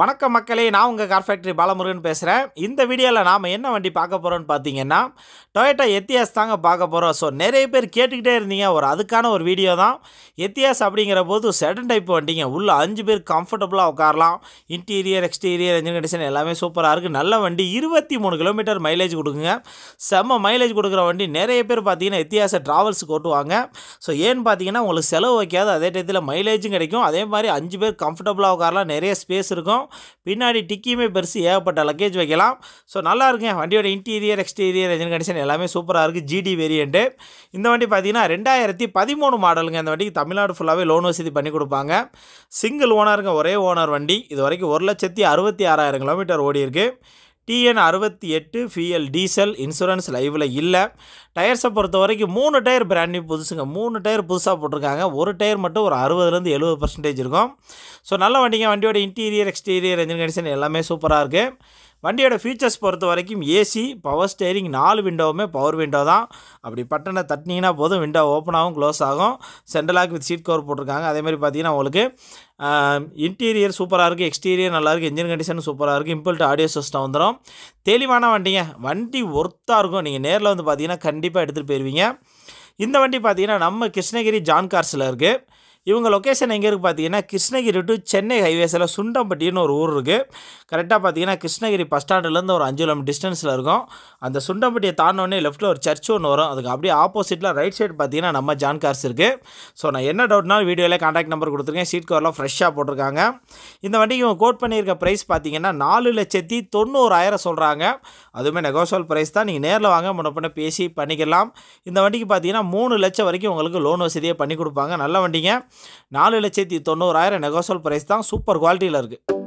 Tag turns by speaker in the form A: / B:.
A: வணக்கம் மக்களே நான் உங்கள் கார் ஃபேக்ட்ரி பாலமுருகன் பேசுகிறேன் இந்த வீடியோவில் நாம் என்ன வண்டி பார்க்க போகிறோம்னு பார்த்தீங்கன்னா டொயேட்டா எத்தியாஸ் தாங்க பார்க்க போகிறோம் ஸோ நிறைய பேர் கேட்டுக்கிட்டே இருந்தீங்க ஒரு அதுக்கான ஒரு வீடியோ தான் எத்தியாஸ் அப்படிங்கிற போது செடன் டைப் வண்டிங்க உள்ளே அஞ்சு பேர் கம்ஃபர்டபுளாக உட்காரலாம் இன்டீரியர் எக்ஸ்டீரியர் என்ஜின் கண்டிஷன் எல்லாமே சூப்பராக இருக்குது நல்ல வண்டி இருபத்தி மூணு கிலோமீட்டர் மைலேஜ் கொடுக்குங்க செம்ம மைலேஜ் கொடுக்குற வண்டி நிறைய பேர் பார்த்தீங்கன்னா எத்தியாசை ட்ராவல்ஸ் ஓட்டுவாங்க ஸோ ஏன்னு பார்த்தீங்கன்னா உங்களுக்கு செலவு வைக்காது அதே டயத்தில் மைலேஜும் கிடைக்கும் அதே மாதிரி அஞ்சு பேர் கம்ஃபர்டபுளாக உட்காரலாம் நிறைய ஸ்பேஸ் இருக்கும் வரும் பின்னாடி டிக்கியுமே பெருசு ஏகப்பட்ட லக்கேஜ் வைக்கலாம் ஸோ நல்லா வண்டியோட இன்டீரியர் எக்ஸ்டீரியர் என்ஜின் கண்டிஷன் எல்லாமே சூப்பராக இருக்குது ஜிடி வேரியண்ட்டு இந்த வண்டி பார்த்தீங்கன்னா ரெண்டாயிரத்தி பதிமூணு மாடலுங்க இந்த வண்டிக்கு தமிழ்நாடு ஃபுல்லாகவே லோன் வசதி பண்ணி கொடுப்பாங்க சிங்கிள் ஓனருங்க ஒரே ஓனர் வண்டி இது வரைக்கும் ஒரு லட்சத்தி அறுபத்தி ஆறாயிரம் கிலோமீட்டர் ஓடி இருக்குது டிஎன் அறுபத்தி எட்டு ஃபிஎல் டீசல் இன்சூரன்ஸ் லைவில் இல்லை டயர்ஸை பொறுத்த வரைக்கும் மூணு டயர் பிராண்ட் நியூ புதுசுங்க மூணு டயர் புதுசாக போட்டிருக்காங்க ஒரு டயர் மட்டும் ஒரு அறுபதுலேருந்து எழுபது பர்சன்டேஜ் இருக்கும் ஸோ நல்ல வண்டிங்க வண்டியோட இன்டீரியர் எக்ஸ்டீரியர் என்ஜின் கண்டிஷன் எல்லாமே சூப்பராக இருக்குது வண்டியோட ஃபீச்சர்ஸ் பொறுத்த வரைக்கும் ஏசி பவர் ஸ்டேரிங் நாலு விண்டோவுமே பவர் விண்டோ தான் அப்படி பட்டனை தட்டினீங்கன்னா போதும் விண்டோ ஓப்பன் ஆகும் க்ளோஸ் ஆகும் சென்ட்ரலாக் வித் சீட் கவர் போட்டிருக்காங்க அதேமாதிரி பார்த்தீங்கன்னா உங்களுக்கு இன்டீரியர் சூப்பராக இருக்குது எக்ஸ்டீரியர் நல்லாயிருக்கு இன்ஜின் கண்டிஷன் சூப்பராக இருக்குது இம்பிள்ட் ஆடியோ சிஸ்டம் வந்துடும் தெளிவான வண்டிங்க வண்டி ஒர்த்தாக இருக்கும் நீங்கள் நேரில் வந்து பார்த்தீங்கன்னா கண்டிப்பாக எடுத்துகிட்டு போயிடுவீங்க இந்த வண்டி பார்த்தீங்கன்னா நம்ம கிருஷ்ணகிரி ஜான் கார்ஸில் இருக்குது இவங்க லொக்கேஷன் எங்கே இருக்குது பார்த்தீங்கன்னா கிருஷ்ணகிரி டு சென்னை ஹைவேஸில் சுண்டம்பட்டின்னு ஒரு ஊர் இருக்குது கரெக்டாக பார்த்தீங்கன்னா கிருஷ்ணகிரி பஸ் ஸ்டாண்டுலேருந்து ஒரு அஞ்சு கிலோமீட்டர் டிஸ்டன்ஸில் இருக்கும் அந்த சுண்டம்பட்டியை தாண்டோடனே லெஃப்ட்டில் ஒரு சர்ச் ஒன்று வரும் அதுக்கு அப்படியே ஆப்போசிட்டில் ரைட் சைடு பார்த்தீங்கன்னா நம்ம ஜான் கார்ஸ் இருக்குது ஸோ நான் என்ன டவுட்னாலும் வீடியோவில் காண்டாக்ட் நம்பர் கொடுத்துருக்கேன் சீட் கவர்லாம் ஃப்ரெஷ்ஷாக போட்டிருக்காங்க இந்த வண்டிக்கு இவங்க கோட் பண்ணியிருக்க ப்ரைஸ் பார்த்தீங்கன்னா நாலு லட்சத்தி தொண்ணூறாயிரம் சொல்கிறாங்க அதுவுமே நெகோசியல் ப்ரைஸ் தான் நீங்கள் நேரில் வாங்க முன்ன பேசி பண்ணிக்கலாம் இந்த வண்டிக்கு பார்த்தீங்கன்னா மூணு லட்சம் வரைக்கும் உங்களுக்கு லோன் வசதியை பண்ணி கொடுப்பாங்க நல்ல வண்டிங்க நாலு லட்சத்தி தொண்ணூறாயிரம் நெகோசல் ப்ரைஸ் தான் சூப்பர் குவாலிட்டியில் இருக்குது